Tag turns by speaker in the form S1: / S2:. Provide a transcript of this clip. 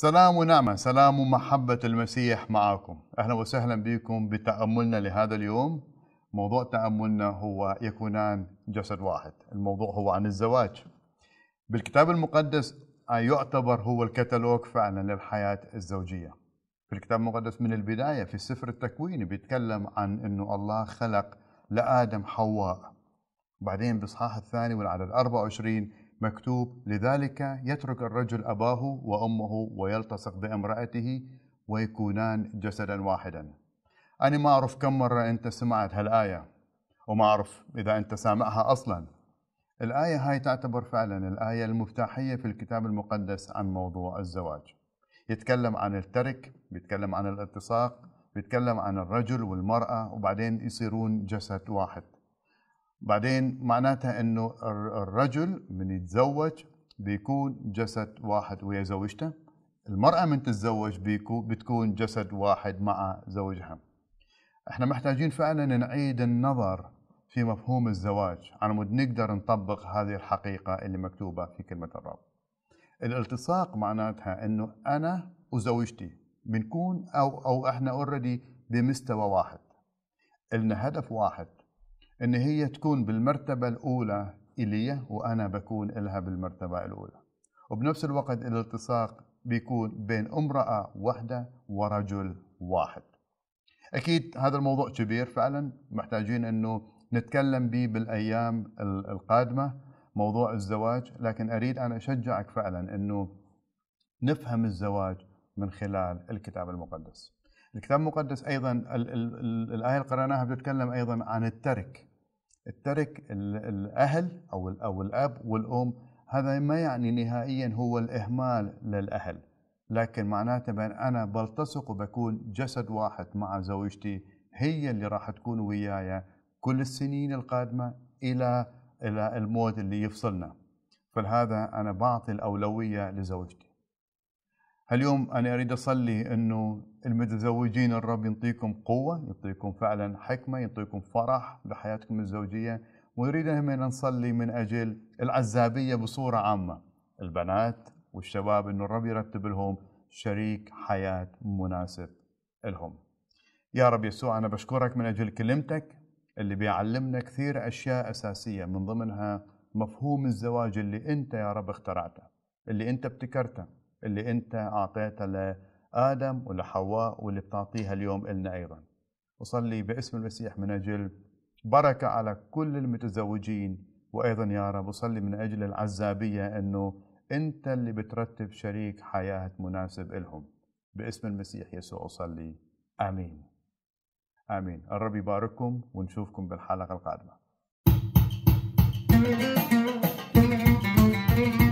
S1: سلام ونعمة سلام ومحبة المسيح معكم أهلا وسهلا بكم بتأملنا لهذا اليوم موضوع تأملنا هو يكونان جسد واحد الموضوع هو عن الزواج بالكتاب المقدس يعتبر هو الكتالوج فعلا للحياة الزوجية في الكتاب المقدس من البداية في السفر التكويني بيتكلم عن أنه الله خلق لآدم حواء بعدين بإصحاح الثاني والعدد 24 مكتوب لذلك يترك الرجل أباه وأمه ويلتصق بامرأته ويكونان جسدا واحدا أنا ما أعرف كم مرة أنت سمعت هالآية وما أعرف إذا أنت سامعها أصلا الآية هاي تعتبر فعلا الآية المفتاحية في الكتاب المقدس عن موضوع الزواج يتكلم عن الترك بيتكلم عن الالتصاق بيتكلم عن الرجل والمرأة وبعدين يصيرون جسد واحد بعدين معناتها انه الرجل من يتزوج بيكون جسد واحد ويا زوجته المرأة من تتزوج بيكون بتكون جسد واحد مع زوجها احنا محتاجين فعلا نعيد النظر في مفهوم الزواج على مود نقدر نطبق هذه الحقيقة اللي مكتوبة في كلمة الرب الالتصاق معناتها انه انا وزوجتي بنكون او او احنا اوريدي بمستوى واحد لنا هدف واحد ان هي تكون بالمرتبه الاولى الي وانا بكون لها بالمرتبه الاولى وبنفس الوقت الالتصاق بيكون بين امراه واحده ورجل واحد اكيد هذا الموضوع كبير فعلا محتاجين انه نتكلم به بالايام القادمه موضوع الزواج لكن اريد ان اشجعك فعلا انه نفهم الزواج من خلال الكتاب المقدس الكتاب المقدس ايضا الايه اللي قراناها بتتكلم ايضا عن الترك الترك الاهل او او الاب والام هذا ما يعني نهائيا هو الاهمال للاهل لكن معناته بان انا بلتصق وبكون جسد واحد مع زوجتي هي اللي راح تكون وياي كل السنين القادمه الى الى الموت اللي يفصلنا فلهذا انا بعطي الاولويه لزوجتي اليوم انا اريد اصلي انه المتزوجين الرب يعطيكم قوه، يعطيكم فعلا حكمه، يعطيكم فرح بحياتكم الزوجيه، ونريد ان نصلي من اجل العزابيه بصوره عامه، البنات والشباب انه الرب يرتب لهم شريك حياه مناسب لهم. يا رب يسوع انا بشكرك من اجل كلمتك اللي بيعلمنا كثير اشياء اساسيه من ضمنها مفهوم الزواج اللي انت يا رب اخترعته، اللي انت ابتكرته. اللي انت اعطيتها لادم ولحواء واللي بتعطيها اليوم النا ايضا اصلي باسم المسيح من اجل بركه على كل المتزوجين وايضا يا رب اصلي من اجل العزابيه انه انت اللي بترتب شريك حياه مناسب لهم باسم المسيح يسوع اصلي امين امين الرب يبارككم ونشوفكم بالحلقه القادمه thank you